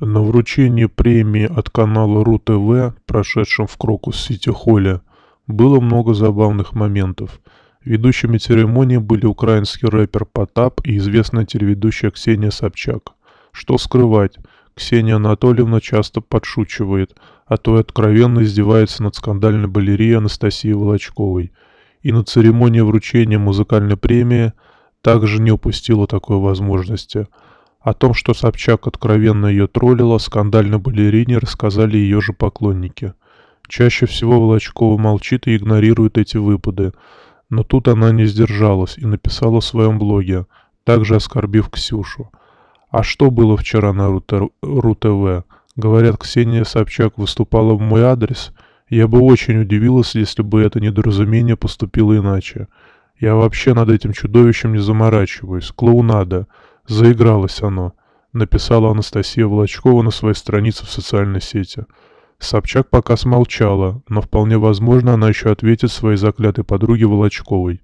На вручении премии от канала РУ-ТВ, прошедшем в Крокус-Сити-Холле, было много забавных моментов. Ведущими церемонии были украинский рэпер Потап и известная телеведущая Ксения Собчак. Что скрывать, Ксения Анатольевна часто подшучивает, а то и откровенно издевается над скандальной балерией Анастасией Волочковой – и на церемонии вручения музыкальной премии также не упустила такой возможности. О том, что Собчак откровенно ее троллила, скандальной балерине рассказали ее же поклонники. Чаще всего Волочкова молчит и игнорирует эти выпады, но тут она не сдержалась и написала в своем блоге, также оскорбив Ксюшу. А что было вчера на РУ-ТВ? Говорят, Ксения Собчак выступала в мой адрес – я бы очень удивилась, если бы это недоразумение поступило иначе. Я вообще над этим чудовищем не заморачиваюсь. Клоунада. Заигралось оно. Написала Анастасия Волочкова на своей странице в социальной сети. Собчак пока смолчала, но вполне возможно она еще ответит своей заклятой подруге Волочковой.